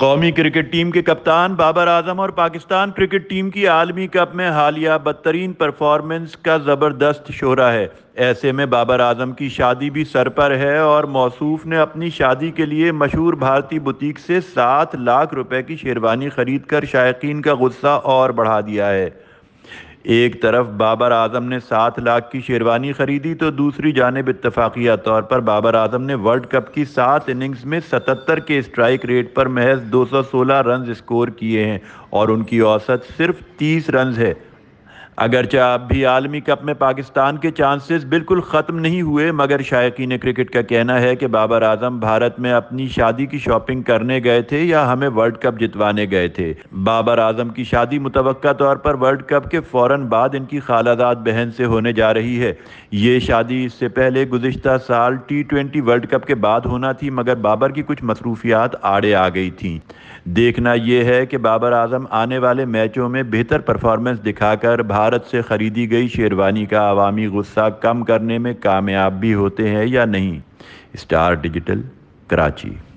कौमी cricket team के कप्तान बाबर आजम और पाकिस्तान क्रिकेट टीम की आलमी कप में हालिया बदतरीन परफॉर्मेंस का ज़बरदस्त शोरा है ऐसे में बाबर आजम की शादी भी सर पर है और मौसूफ ने अपनी शादी के लिए मशहूर भारतीय बुटीक से सात लाख रुपए की शेरवानी खरीद कर शायकीन का गुस्सा और बढ़ा दिया है एक तरफ बाबर आजम ने सात लाख की शेरवानी खरीदी तो दूसरी जानब इतफाक़िया तौर पर बाबर आजम ने वर्ल्ड कप की सात इनिंग्स में सतहत्तर के स्ट्राइक रेट पर महज 216 रन स्कोर किए हैं और उनकी औसत सिर्फ 30 रन है अगरचे आप भी आलमी कप में पाकिस्तान के चांसेस बिल्कुल ख़त्म नहीं हुए मगर ने क्रिकेट का कहना है कि बाबर आजम भारत में अपनी शादी की शॉपिंग करने गए थे या हमें वर्ल्ड कप जितवाने गए थे बाबर आजम की शादी मुतव तौर पर वर्ल्ड कप के फ़ौर बाद इनकी खालाजात बहन से होने जा रही है ये शादी इससे पहले गुजशत साल टी ट्वेंटी वर्ल्ड कप के बाद होना थी मगर बाबर की कुछ मसरूफियात आड़े आ गई थी देखना यह है कि बाबर आजम आने वाले मैचों में बेहतर परफॉर्मेंस दिखाकर भारत भारत से ख़रीदी गई शेरवानी का आवामी गुस्सा कम करने में कामयाब भी होते हैं या नहीं स्टार डिजिटल कराची